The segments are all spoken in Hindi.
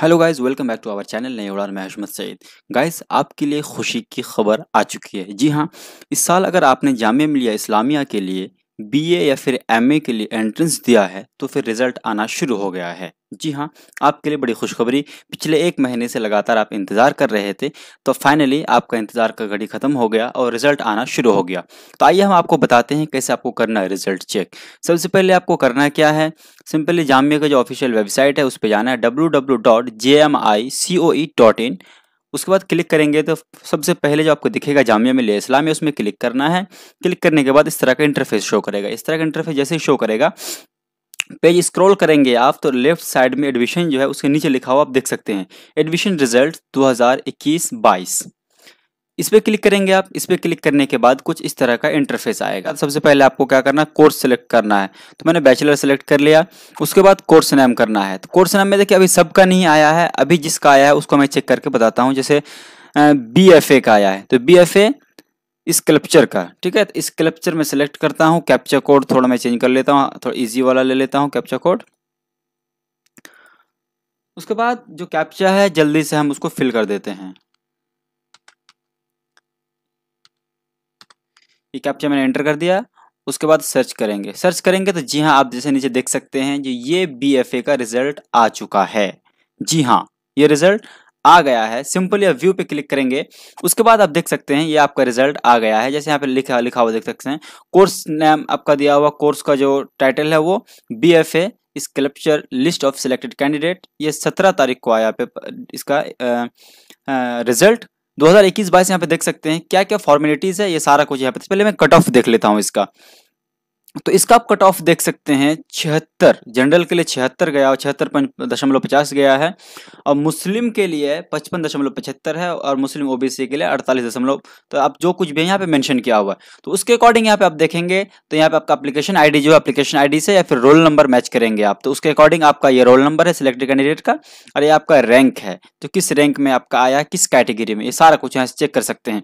hello guys welcome back to our channel Nai Udaan मैं अहमद सईद गाइस आपके लिए खुशी की खबर आ चुकी है जी हाँ इस साल अगर आपने जामिया मिलिया इस्लामिया के लिए बीए या फिर एमए के लिए एंट्रेंस दिया है तो फिर रिजल्ट आना शुरू हो गया है जी हाँ आपके लिए बड़ी खुशखबरी पिछले एक महीने से लगातार आप इंतज़ार कर रहे थे तो फाइनली आपका इंतज़ार का घड़ी ख़त्म हो गया और रिजल्ट आना शुरू हो गया तो आइए हम आपको बताते हैं कैसे आपको करना है रिजल्ट चेक सबसे पहले आपको करना क्या है सिंपली जामिया का जो ऑफिशियल वेबसाइट है उस पर जाना है डब्ल्यू उसके बाद क्लिक करेंगे तो सबसे पहले जो आपको दिखेगा जामिया मिलिया इस्लामी उसमें क्लिक करना है क्लिक करने के बाद इस तरह का इंटरफेस शो करेगा इस तरह का इंटरफेस जैसे ही शो करेगा पेज स्क्रॉल करेंगे आप तो लेफ्ट साइड में एडमिशन जो है उसके नीचे लिखा हुआ आप देख सकते हैं एडमिशन रिजल्ट 2021 हज़ार इस पर क्लिक करेंगे आप इस पर क्लिक करने के बाद कुछ इस तरह का इंटरफेस आएगा तो सबसे पहले आपको क्या करना है कोर्स सेलेक्ट करना है तो मैंने बैचलर सेलेक्ट कर लिया उसके बाद कोर्स नेम करना है तो कोर्स नेम में देखिए अभी सबका नहीं आया है अभी जिसका आया है उसको मैं चेक करके बताता हूँ जैसे बी एफ ए का आया है तो बी एफ ए इस क्लप्चर का ठीक है तो इस क्लप्चर में सेलेक्ट करता हूँ कैप्चर कोड थोड़ा मैं चेंज कर लेता हूँ थोड़ा ईजी वाला ले लेता हूँ कैप्चा कोड उसके बाद जो कैप्चा है जल्दी से हम उसको फिल कर देते हैं ये कैप्चा मैंने एंटर कर दिया उसके बाद सर्च करेंगे सर्च करेंगे तो जी हाँ आप जैसे नीचे देख सकते हैं जो ये बी एफ ए का रिजल्ट आ चुका है जी हाँ ये रिजल्ट आ गया है सिंपल या व्यू पे क्लिक करेंगे उसके बाद आप देख सकते हैं ये आपका रिजल्ट आ गया है जैसे यहाँ पे लिखा लिखा हुआ देख सकते हैं कोर्स नेम आपका दिया हुआ कोर्स का जो टाइटल है वो B F A list of selected candidate ये सत्रह तारीख को आया पे इसका आ, आ, रिजल्ट 2021-22 यहाँ पे देख सकते हैं क्या क्या फॉर्मेलिटीज है ये सारा कुछ यहाँ पे पहले मैं कट ऑफ देख लेता हूँ इसका तो इसका आप कट ऑफ देख सकते हैं छिहत्तर जनरल के लिए छिहत्तर गया और छिहत्तर दशमलव पचास गया है और मुस्लिम के लिए पचपन दशमलव पचहत्तर है और मुस्लिम ओबीसी के लिए अड़तालीस दशमलव तो आप जो कुछ भी यहाँ पे मेंशन किया हुआ है तो उसके अकॉर्डिंग यहाँ पे आप देखेंगे तो यहाँ पे आपका अपलीकेशन आई जो एप्लीकेशन आईडी से या फिर रोल नंबर मैच करेंगे आप तो उसके अकॉर्डिंग आपका ये रोल नंबर है सिलेक्टेड कैंडिडेट का और ये आपका रैंक है तो किस रैंक में आपका आया किस कैटेगरी में ये सारा कुछ यहाँ से चेक कर सकते हैं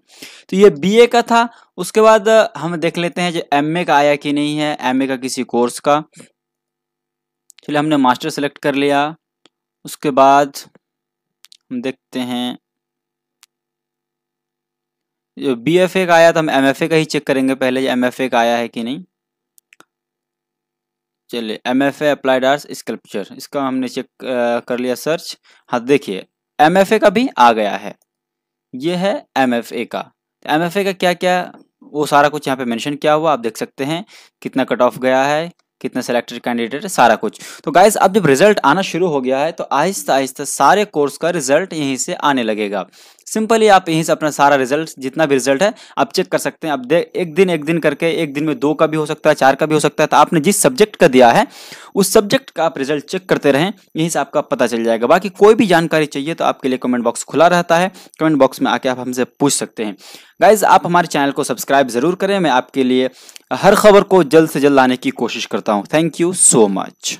तो ये बी का था उसके बाद हम देख लेते हैं जो एम का आया कि नहीं है एम का किसी कोर्स का चलिए हमने मास्टर सेलेक्ट कर लिया उसके बाद हम देखते हैं जो बी एफ ए का आया तो हम एम एफ ए का ही चेक करेंगे पहले एम एफ ए का आया है कि नहीं चलिए M F A applied arts sculpture इसका हमने चेक कर लिया सर्च हाँ देखिए एम एफ ए का भी आ गया है ये है एम एफ ए का एम एफ ए का क्या क्या वो सारा कुछ यहाँ पे मेंशन किया हुआ आप देख सकते हैं कितना कट ऑफ गया है कितना सिलेक्टेड कैंडिडेट है सारा कुछ तो गाइज अब जब रिजल्ट आना शुरू हो गया है तो आहिस्ता आहिस्ता सारे कोर्स का रिजल्ट यहीं से आने लगेगा सिंपली आप यहीं से अपना सारा रिजल्ट जितना भी रिजल्ट है आप चेक कर सकते हैं अब एक दिन एक दिन करके एक दिन में दो का भी हो सकता है चार का भी हो सकता है तो आपने जिस सब्जेक्ट का दिया है उस सब्जेक्ट का आप रिजल्ट चेक करते रहें यहीं से आपका पता चल जाएगा बाकी कोई भी जानकारी चाहिए तो आपके लिए कमेंट बॉक्स खुला रहता है कमेंट बॉक्स में आके आप हमसे पूछ सकते हैं गाइज आप हमारे चैनल को सब्सक्राइब ज़रूर करें मैं आपके लिए हर खबर को जल्द से जल्द लाने की कोशिश करता हूँ थैंक यू सो मच